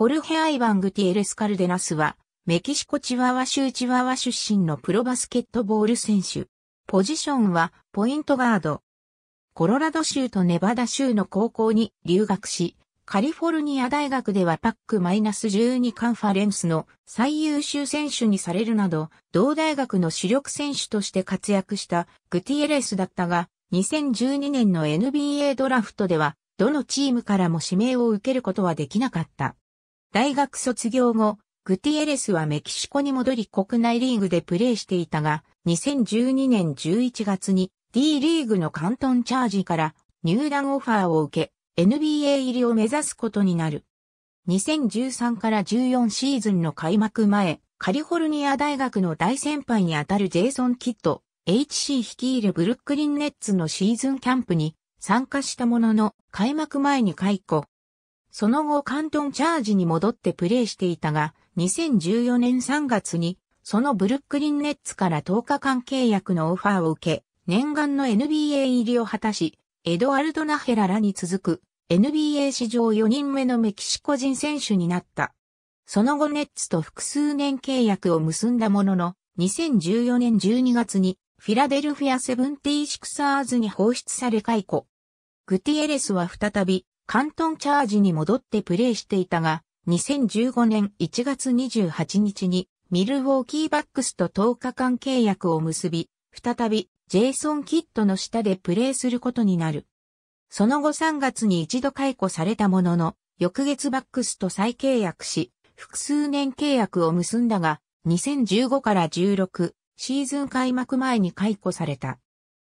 ホルヘ・アイバン・グティエレス・カルデナスは、メキシコチワワ州チワワ出身のプロバスケットボール選手。ポジションは、ポイントガード。コロラド州とネバダ州の高校に留学し、カリフォルニア大学ではパック -12 カンファレンスの最優秀選手にされるなど、同大学の主力選手として活躍したグティエレスだったが、2012年の NBA ドラフトでは、どのチームからも指名を受けることはできなかった。大学卒業後、グティエレスはメキシコに戻り国内リーグでプレーしていたが、2012年11月に D リーグのカントンチャージから入団オファーを受け、NBA 入りを目指すことになる。2013から14シーズンの開幕前、カリフォルニア大学の大先輩にあたるジェイソン・キッド、HC 率いるブルックリン・ネッツのシーズンキャンプに参加したものの、開幕前に解雇、その後関東チャージに戻ってプレーしていたが、2014年3月に、そのブルックリンネッツから10日間契約のオファーを受け、念願の NBA 入りを果たし、エドアルド・ナヘララに続く NBA 史上4人目のメキシコ人選手になった。その後ネッツと複数年契約を結んだものの、2014年12月にフィラデルフィアセブンティシクサーズに放出され解雇。グティエレスは再び関東チャージに戻ってプレーしていたが、2015年1月28日にミルウォーキーバックスと10日間契約を結び、再びジェイソン・キッドの下でプレーすることになる。その後3月に一度解雇されたものの、翌月バックスと再契約し、複数年契約を結んだが、2015から16シーズン開幕前に解雇された。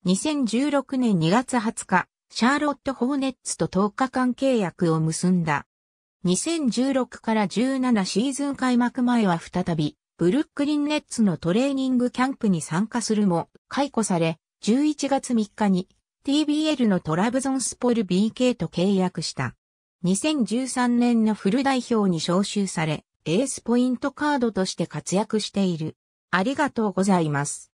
2016年2月20日、シャーロット・ホーネッツと10日間契約を結んだ。2016から17シーズン開幕前は再び、ブルックリンネッツのトレーニングキャンプに参加するも、解雇され、11月3日に TBL のトラブゾンスポル BK と契約した。2013年のフル代表に招集され、エースポイントカードとして活躍している。ありがとうございます。